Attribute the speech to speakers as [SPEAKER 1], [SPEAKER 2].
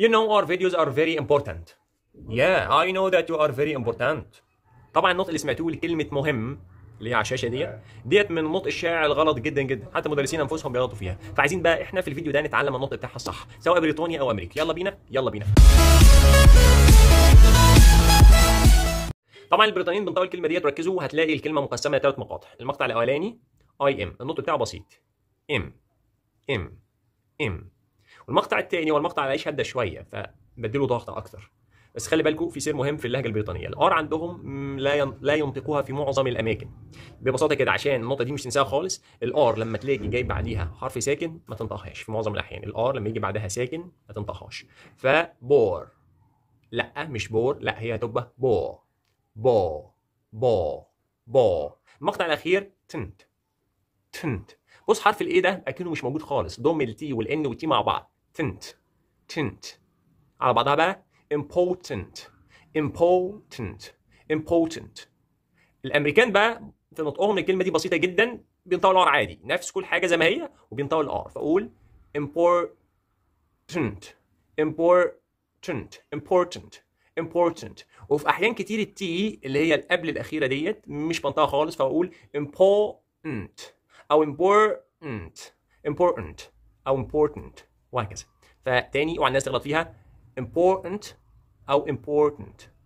[SPEAKER 1] You know our videos are very important. Yeah, I know that you are very important. طبعا النطق اللي سمعتوه لكلمة مهم اللي هي على الشاشه ديت ديت من نطق الشائع الغلط جدا جدا حتى المدرسين انفسهم بيغلطوا فيها فعايزين بقى احنا في الفيديو ده نتعلم النطق بتاعها الصح سواء بريطاني او امريكي يلا بينا يلا بينا طبعا البريطانيين بنطقوا الكلمه ديت ركزوا هتلاقي الكلمه مقسمه لثلاث مقاطع المقطع الاولاني اي ام النطق بتاعه بسيط ام ام ام المقطع الثاني هو المقطع اللي هدى شويه فبديله ضغط اكثر بس خلي بالكم في سر مهم في اللهجه البريطانيه الار عندهم لا لا ينطقوها في معظم الاماكن ببساطه كده عشان النقطه دي مش تنساها خالص الار لما تلاقي جاي بعديها حرف ساكن ما تنطقهاش في معظم الاحيان الار لما يجي بعدها ساكن ما تنطقهاش فبور لا مش بور لا هي هتبقى بو بو بو بو المقطع الاخير تنت تنت بص حرف الايه ده اكنه مش موجود خالص ضم التي والان والتي مع بعض تنت tint على بعضها بقى important important important الامريكان بقى في نطقهم الكلمه دي بسيطه جدا بينطقوا الار عادي نفس كل حاجه زي ما هي وبينطقوا الار فاقول important important important important وفي احيان كتير التي اللي هي القبل الاخيره ديت مش بنطقها خالص فاقول important او important important او important وهكذا فتاني اوعى الناس تغلط فيها important او important